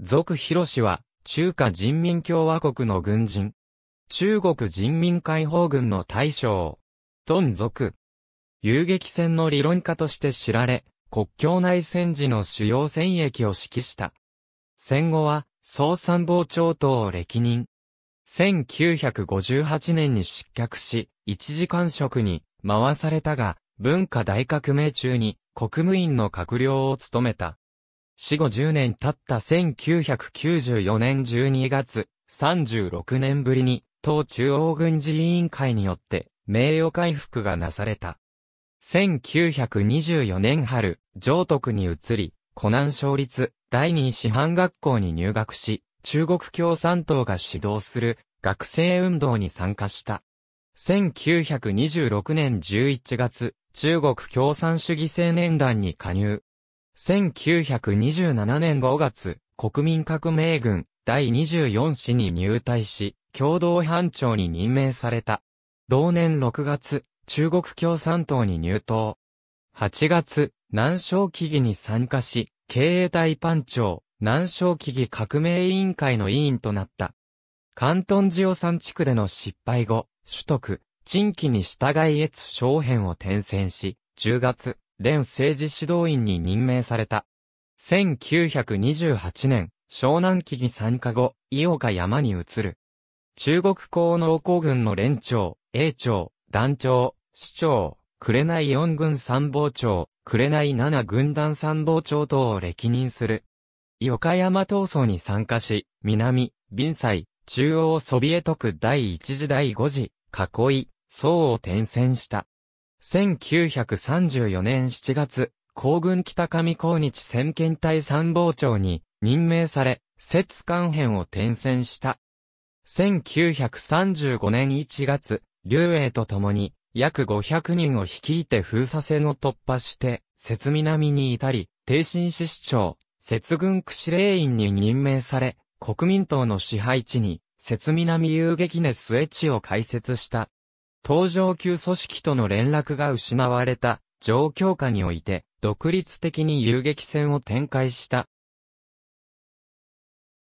俗広氏は、中華人民共和国の軍人。中国人民解放軍の大将。ドン族。遊撃戦の理論家として知られ、国境内戦時の主要戦役を指揮した。戦後は、総参謀長等を歴任。1958年に失脚し、一時官職に回されたが、文化大革命中に国務院の閣僚を務めた。死後10年経った1994年12月、36年ぶりに、党中央軍事委員会によって、名誉回復がなされた。1924年春、上徳に移り、湖南省立第二師範学校に入学し、中国共産党が指導する学生運動に参加した。1926年11月、中国共産主義青年団に加入。1927年5月、国民革命軍第24師に入隊し、共同班長に任命された。同年6月、中国共産党に入党。8月、南昌起義に参加し、経営隊班長、南昌起義革命委員会の委員となった。関東寺山地区での失敗後、首得陳期に従い越小編を転戦し、10月、連政治指導員に任命された。1928年、湘南期に参加後、伊岡山に移る。中国公農工軍の連長、英長、団長、市長、紅四軍参謀長、紅七軍団参謀長等を歴任する。岡山闘争に参加し、南、臨済、中央ソビエト区第一次第五次、囲い、層を転戦した。1934年7月、皇軍北上抗日先遣隊参謀長に任命され、摂関編を転戦した。1935年1月、劉英と共に約500人を率いて封鎖線を突破して、摂南に至り、帝神市市長、摂軍区司令員に任命され、国民党の支配地に、摂南遊撃根末地を開設した。登場級組織との連絡が失われた状況下において、独立的に遊撃戦を展開した。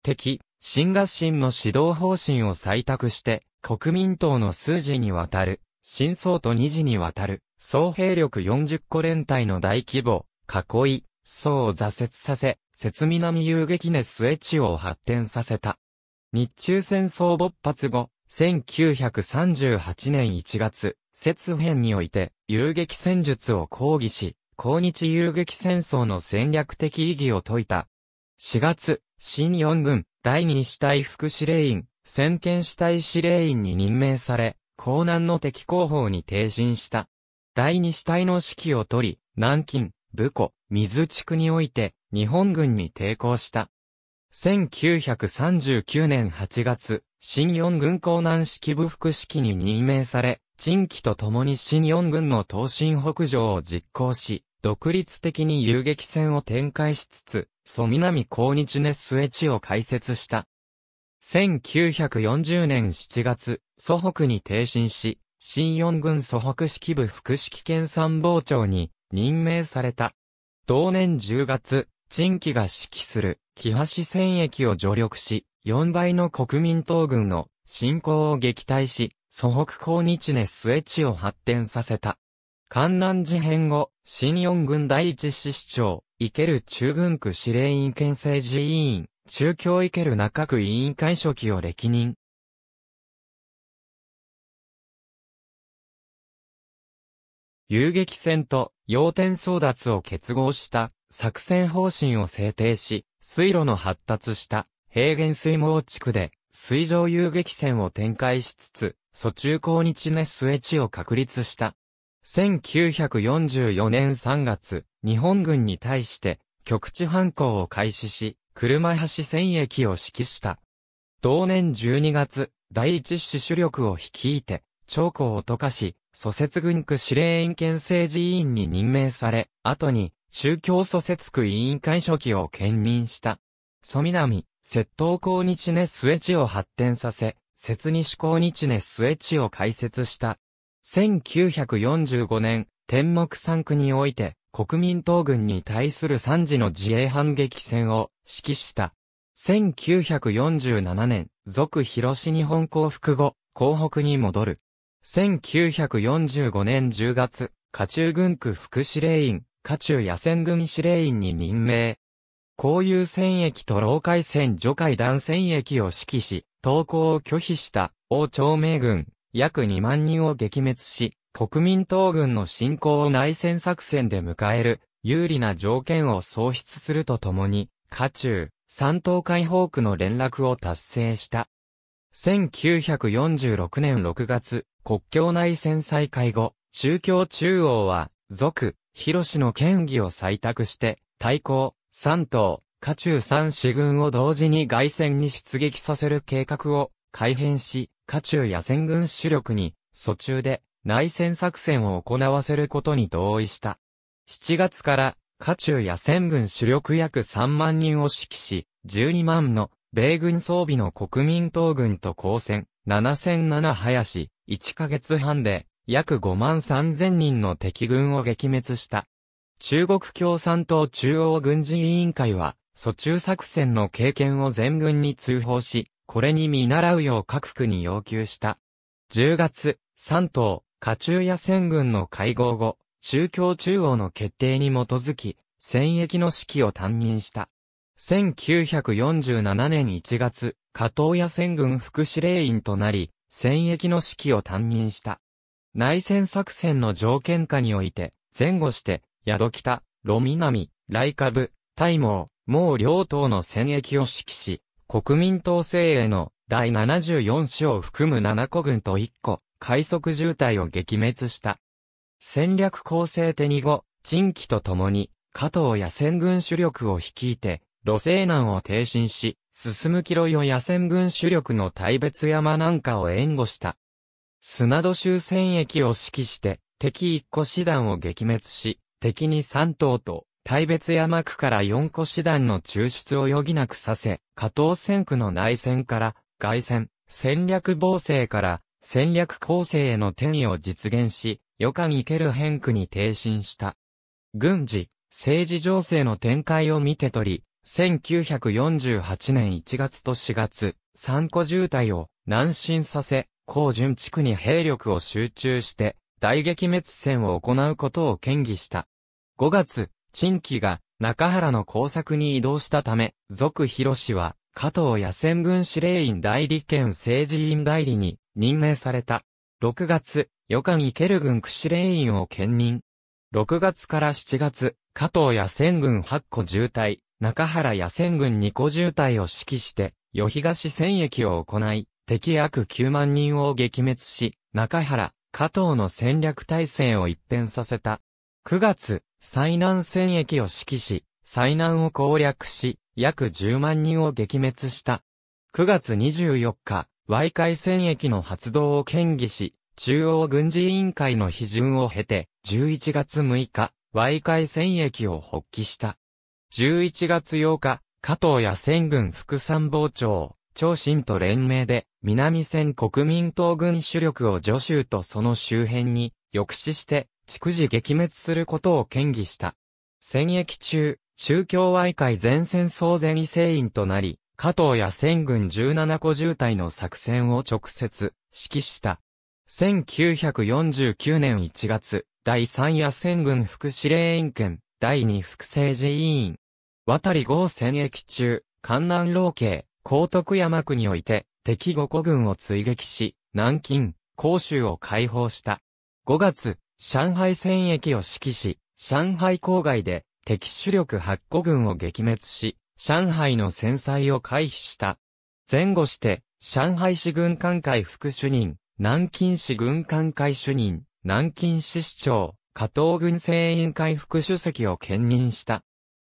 敵、新合進の指導方針を採択して、国民党の数字にわたる、新総と2時にわたる、総兵力40個連隊の大規模、囲い、層を挫折させ、節南遊撃熱末地を発展させた。日中戦争勃発後、1938年1月、節編において、遊撃戦術を抗議し、抗日遊撃戦争の戦略的意義を説いた。4月、新四軍、第二死体副司令員、先見死体司令員に任命され、江南の敵候補に停進した。第二死体の指揮を取り、南京、武庫、水地区において、日本軍に抵抗した。1939年8月、新四軍江南式部副式に任命され、陳期と共に新四軍の東進北上を実行し、独立的に遊撃戦を展開しつつ、蘇南抗日熱末地を開設した。1940年7月、蘇北に停身し、新四軍蘇北式部副式県参謀長に任命された。同年10月、陳期が指揮する、木橋戦役を助力し、4倍の国民党軍の侵攻を撃退し、祖北抗日熱末地を発展させた。関南事変後、新四軍第一師市長、池ケる中軍区司令員県政寺委員、中京池ケる中区委員会書記を歴任。遊撃戦と要点争奪を結合した作戦方針を制定し、水路の発達した平原水網地区で水上遊撃戦を展開しつつ、蘇中高日ネスエチを確立した。1944年3月、日本軍に対して局地反抗を開始し、車橋戦役を指揮した。同年12月、第一支主力を率いて、長江を溶かし、蘇節軍区司令院県政治委員に任命され、後に、中京蘇設区委員会書記を兼任した。蘇南、窃盗抗日ネスエチを発展させ、切日抗日ネスエチを開設した。1945年、天目三区において、国民党軍に対する三次の自衛反撃戦を指揮した。1947年、続広市日本降伏後、港北に戻る。1945年10月、家中軍区副司令員、家中野戦軍司令員に任命、いう戦役と老海戦除海弾戦役を指揮し、投降を拒否した王朝明軍約2万人を撃滅し、国民党軍の侵攻を内戦作戦で迎える有利な条件を創出するとともに、家中、三島解放区の連絡を達成した。1946年6月、国境内戦再開後、中共中央は、族、広氏の権議を採択して、対抗、3島、下中3死軍を同時に外戦に出撃させる計画を改変し、下中野戦軍主力に、途中で内戦作戦を行わせることに同意した。7月から、下中野戦軍主力約3万人を指揮し、12万の米軍装備の国民党軍と交戦、7007林、1ヶ月半で、約5万3000人の敵軍を撃滅した。中国共産党中央軍事委員会は、蘇中作戦の経験を全軍に通報し、これに見習うよう各区に要求した。10月、山東、下中野戦軍の会合後、中共中央の決定に基づき、戦役の指揮を担任した。1947年1月、加藤野戦軍副司令員となり、戦役の指揮を担任した。内戦作戦の条件下において、前後して、宿北、路南、タ下部、大モ毛両党の戦役を指揮し、国民党政への第74章を含む7個軍と1個、快速渋滞を撃滅した。戦略構成手に後、陳期と共に、加藤野戦軍主力を率いて、路西南を挺進し、進むキロヨ野戦軍主力の大別山なんかを援護した。砂戸州戦役を指揮して、敵一個師団を撃滅し、敵に3頭と、大別山区から4個師団の抽出を余儀なくさせ、加藤戦区の内戦から外戦、戦略防制から戦略構成への転移を実現し、余行ける変区に挺身した。軍事、政治情勢の展開を見て取り、1948年1月と4月、3個渋滞を南進させ、高順地区に兵力を集中して、大撃滅戦を行うことを建議した。5月、陳期が中原の工作に移動したため、続広氏は、加藤野戦軍司令員代理兼政治委員代理に任命された。6月、予韓池ケル軍区司令員を兼任。6月から7月、加藤野戦軍8個渋滞、中原野戦軍2個渋滞を指揮して、与東戦役を行い、敵約9万人を撃滅し、中原、加藤の戦略体制を一変させた。9月、最南戦役を指揮し、最南を攻略し、約10万人を撃滅した。9月24日、Y 海戦役の発動を検議し、中央軍事委員会の批准を経て、11月6日、Y 海戦役を発起した。11月8日、加藤や戦軍副参謀長、長新と連名で、南戦国民党軍主力を助手とその周辺に、抑止して、逐次撃滅することを建議した。戦役中、中共愛会前線総前位制員となり、加藤や戦軍17個渋隊の作戦を直接指揮した。1949年1月、第3夜戦軍副司令員兼第2副政治委員。渡り号戦役中、関南老慶、高徳山区において、敵五個軍を追撃し、南京、甲州を解放した。5月、上海戦役を指揮し、上海郊外で敵主力八個軍を撃滅し、上海の戦災を回避した。前後して、上海市軍艦会副主任、南京市軍艦会主任、南京市市長、加藤軍政委員会副主席を兼任した。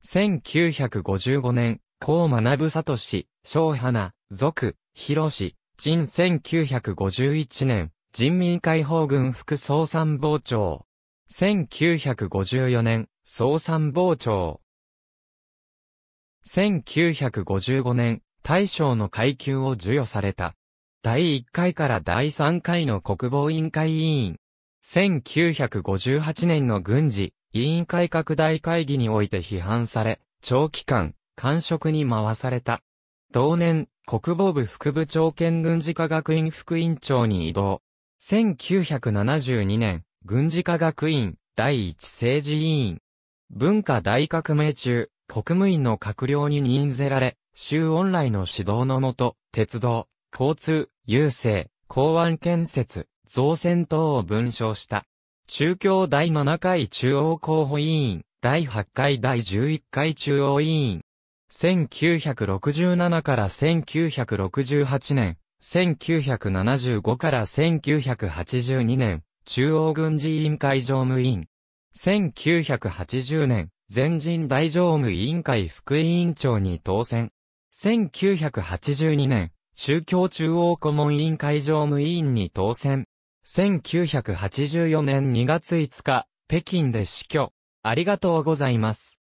1955年、高学氏、小花、族、広氏、陳1951年、人民解放軍副総参謀長。1954年、総参謀長。1955年、大将の階級を授与された。第1回から第3回の国防委員会委員。1958年の軍事委員会拡大会議において批判され、長期間、官職に回された。同年、国防部副部長兼軍事科学院副委員長に移動。1972年、軍事科学院、第一政治委員。文化大革命中、国務院の閣僚に任ぜられ、州恩来の指導のもと、鉄道、交通、郵政、港湾建設、造船等を文章した。中京第7回中央候補委員、第8回第11回中央委員。1967から1968年、1975から1982年、中央軍事委員会常務委員。1980年、全人大常務委員会副委員長に当選。1982年、宗教中央顧問委員会常務委員に当選。1984年2月5日、北京で死去。ありがとうございます。